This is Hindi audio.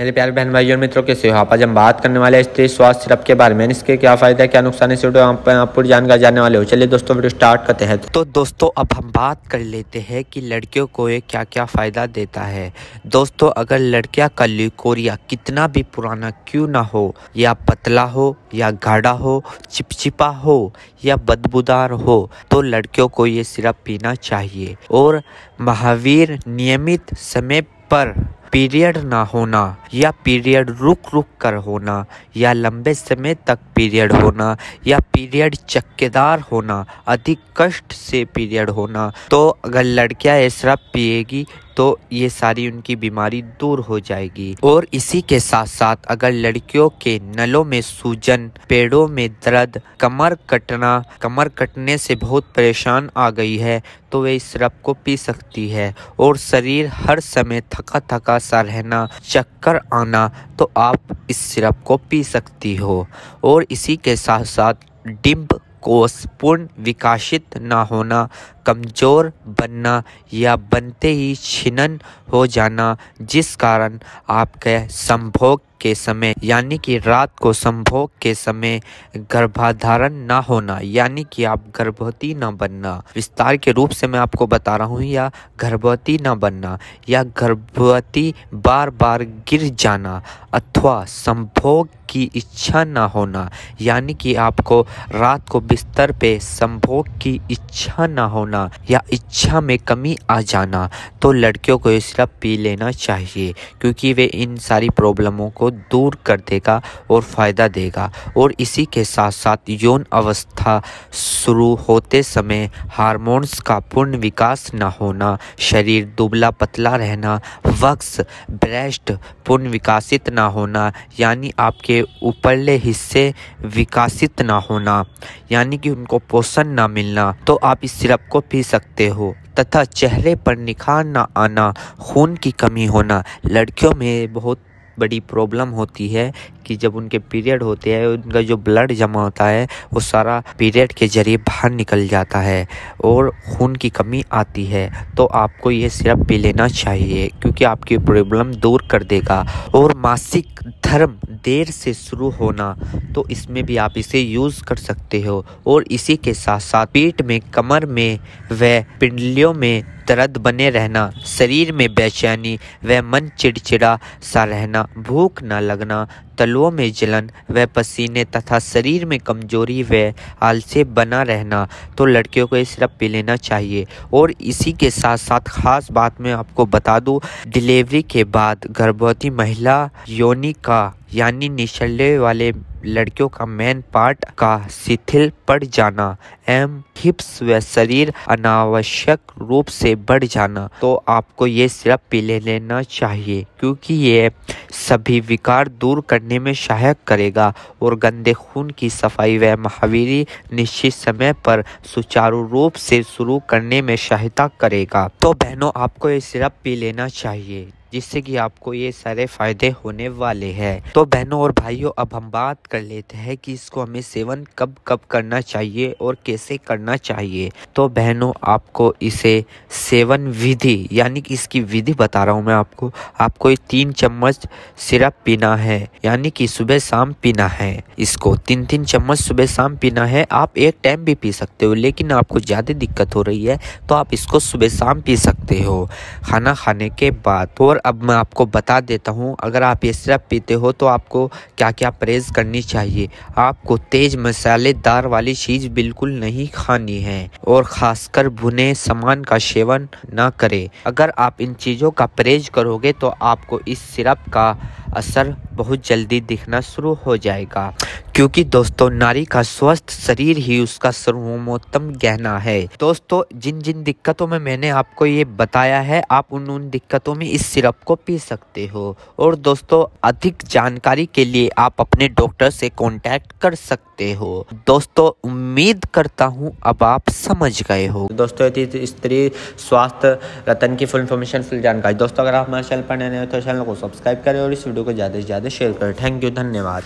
मेरे प्यारे बहन भाइयों और मित्रों के हो आप आज हम बात करने वाले हैं स्त्री स्वास्थ्य सिरप के बारे में इसके क्या फायदा है क्या नुकसान है इस आप पूरी जानकारी जानने वाले हो चलिए दोस्तों वीडियो स्टार्ट करते हैं तो दोस्तों अब हम बात कर लेते हैं कि लड़कियों को ये क्या क्या फ़ायदा देता है दोस्तों अगर लड़कियाँ का ल्यूकोरिया कितना भी पुराना क्यों ना हो या पतला हो या गाढ़ा हो चिपचिपा हो या बदबूदार हो तो लड़कियों को ये सिरप पीना चाहिए और महावीर नियमित समय पर पीरियड ना होना या पीरियड रुक रुक कर होना या लंबे समय तक पीरियड होना या पीरियड चक्केदार होना अधिक कष्ट से पीरियड होना तो अगर लड़कियां शराब पिएगी तो ये सारी उनकी बीमारी दूर हो जाएगी और इसी के साथ साथ अगर लड़कियों के नलों में सूजन पेड़ों में दर्द कमर कटना कमर कटने से बहुत परेशान आ गई है तो वे इस शराब को पी सकती है और शरीर हर समय थका थका सा रहना चक्कर आना तो आप इस सिरप को पी सकती हो और इसी के साथ साथ डिम्ब कोष पूर्ण विकासित ना होना कमज़ोर बनना या बनते ही छिनन हो जाना जिस कारण आपके संभोग के समय यानी कि रात को संभोग के समय गर्भाधारण ना होना यानी कि आप गर्भवती ना बनना विस्तार के रूप से मैं आपको बता रहा हूँ या गर्भवती ना बनना या गर्भवती बार बार गिर जाना अथवा संभोग की इच्छा ना होना यानी कि आपको रात को बिस्तर पे संभोग की इच्छा ना होना या इच्छा में कमी आ जाना तो लड़कियों को ये सिरप पी लेना चाहिए क्योंकि वे इन सारी प्रॉब्लमों को दूर कर देगा और फ़ायदा देगा और इसी के साथ साथ यौन अवस्था शुरू होते समय हार्मोन्स का पूर्ण विकास न होना शरीर दुबला पतला रहना वक्स ब्रेस्ट पूर्ण विकासित ना होना यानी आपके ऊपरले हिस्से विकासित ना होना यानी कि उनको पोषण ना मिलना तो आप इस सिरप को पी सकते हो तथा चेहरे पर निखार ना आना खून की कमी होना लड़कियों में बहुत बड़ी प्रॉब्लम होती है कि जब उनके पीरियड होते हैं उनका जो ब्लड जमा होता है वो सारा पीरियड के ज़रिए बाहर निकल जाता है और खून की कमी आती है तो आपको ये सिरप पी लेना चाहिए क्योंकि आपकी प्रॉब्लम दूर कर देगा और मासिक धर्म देर से शुरू होना तो इसमें भी आप इसे यूज़ कर सकते हो और इसी के साथ साथ पेट में कमर में व पिंडलियों में दर्द बने रहना शरीर में बेचैनी व मन चिड़चिड़ा सा रहना भूख न लगना तलुओं में जलन व पसीने तथा शरीर में कमजोरी व आलसे बना रहना तो लड़कियों को ये सिरप पी लेना चाहिए और इसी के साथ साथ खास बात मैं आपको बता दूँ डिलीवरी के बाद गर्भवती महिला योनि का यानी निचले वाले लड़कियों का मेन पार्ट का शिथिल पड़ जाना एम हिप्स व शरीर अनावश्यक रूप से बढ़ जाना तो आपको ये सिरप पी ले लेना चाहिए क्योंकि ये सभी विकार दूर करने में सहायक करेगा और गंदे खून की सफाई व महावीरी निश्चित समय पर सुचारू रूप से शुरू करने में सहायता करेगा तो बहनों आपको ये सिरप पी लेना चाहिए जिससे कि आपको ये सारे फ़ायदे होने वाले हैं तो बहनों और भाइयों अब हम बात कर लेते हैं कि इसको हमें सेवन कब कब करना चाहिए और कैसे करना चाहिए तो बहनों आपको इसे सेवन विधि यानी कि इसकी विधि बता रहा हूँ मैं आपको आपको ये तीन चम्मच सिरप पीना है यानी कि सुबह शाम पीना है इसको तीन तीन चम्मच सुबह शाम पीना है आप एक टाइम भी पी सकते हो लेकिन आपको ज़्यादा दिक्कत हो रही है तो आप इसको सुबह शाम पी सकते हो खाना खाने के बाद और अब मैं आपको बता देता हूँ अगर आप ये सिरप पीते हो तो आपको क्या क्या परहेज़ करनी चाहिए आपको तेज़ मसालेदार वाली चीज़ बिल्कुल नहीं खानी है और खासकर भुने सामान का सेवन ना करें अगर आप इन चीज़ों का परहेज करोगे तो आपको इस सिरप का असर बहुत जल्दी दिखना शुरू हो जाएगा क्योंकि दोस्तों नारी का स्वस्थ शरीर ही उसका सर्वोत्तम गहना है दोस्तों जिन जिन दिक्कतों में मैंने आपको ये बताया है आप उन उन दिक्कतों में इस सिरप को पी सकते हो और दोस्तों अधिक जानकारी के लिए आप अपने डॉक्टर से कॉन्टैक्ट कर सकते सकते हो दोस्तों उम्मीद करता हूँ अब आप समझ गए हो दोस्तों स्त्री स्वास्थ्य रतन की फुल इन्फॉर्मेशन फुल जानकारी दोस्तों अगर आप हमारे चैनल पर नए हो तो चैनल को सब्सक्राइब करें और इस वीडियो को ज़्यादा से ज़्यादा शेयर करें थैंक यू धन्यवाद